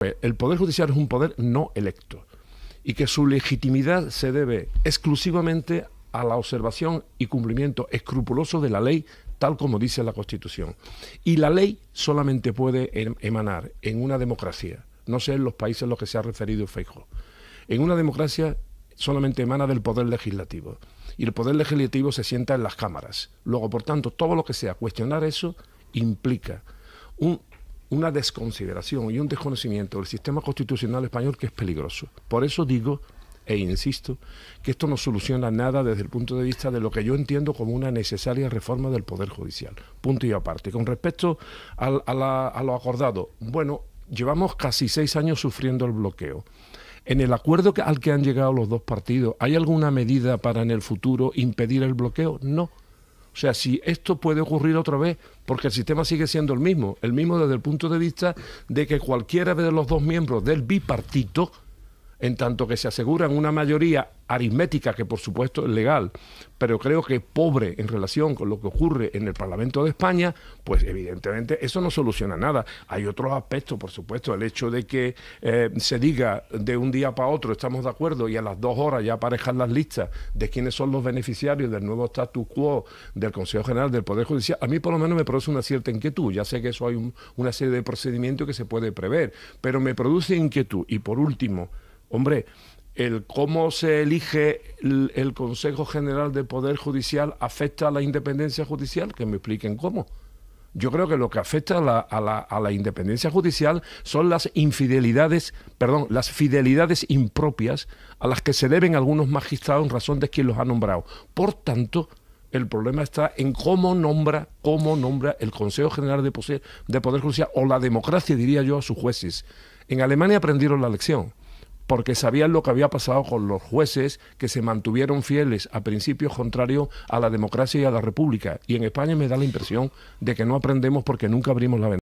Pues, el Poder Judicial es un poder no electo y que su legitimidad se debe exclusivamente a la observación y cumplimiento escrupuloso de la ley tal como dice la Constitución. Y la ley solamente puede em-, emanar en una democracia, no sé en los países a los que se ha referido Feijo. En una democracia solamente emana del poder legislativo y el poder legislativo se sienta en las cámaras. Luego, por tanto, todo lo que sea cuestionar eso implica un una desconsideración y un desconocimiento del sistema constitucional español que es peligroso. Por eso digo e insisto que esto no soluciona nada desde el punto de vista de lo que yo entiendo como una necesaria reforma del Poder Judicial. Punto y aparte. Con respecto al, a, lo acordado, bueno, llevamos casi seis años sufriendo el bloqueo. En el acuerdo al que han llegado los dos partidos, ¿hay alguna medida para en el futuro impedir el bloqueo? No. O sea, si esto puede ocurrir otra vez, porque el sistema sigue siendo el mismo, el mismo desde el punto de vista de que cualquiera de los dos miembros del bipartito, en tanto que se aseguran una mayoría aritmética, que por supuesto es legal, pero creo que pobre en relación con lo que ocurre en el Parlamento de España, pues evidentemente eso no soluciona nada. Hay otros aspectos, por supuesto, el hecho de que eh, se diga de un día para otro estamos de acuerdo y a las dos horas ya aparejan las listas de quiénes son los beneficiarios del nuevo status quo del Consejo General del Poder Judicial, a mí por lo menos me produce una cierta inquietud. Ya sé que eso hay una serie de procedimientos que se puede prever, pero me produce inquietud. Y por último, Hombre, el cómo se elige el, Consejo General de Poder Judicial afecta a la independencia judicial, que me expliquen cómo. Yo creo que lo que afecta a la, independencia judicial son las infidelidades, perdón, las fidelidades impropias a las que se deben algunos magistrados en razón de quien los ha nombrado. Por tanto, el problema está en cómo nombra, cómo nombra el Consejo General de Poder Judicial o la democracia, diría yo, a sus jueces. En Alemania aprendieron la lección porque sabían lo que había pasado con los jueces que se mantuvieron fieles a principios contrarios a la democracia y a la república. Y en España me da la impresión de que no aprendemos porque nunca abrimos la ventana.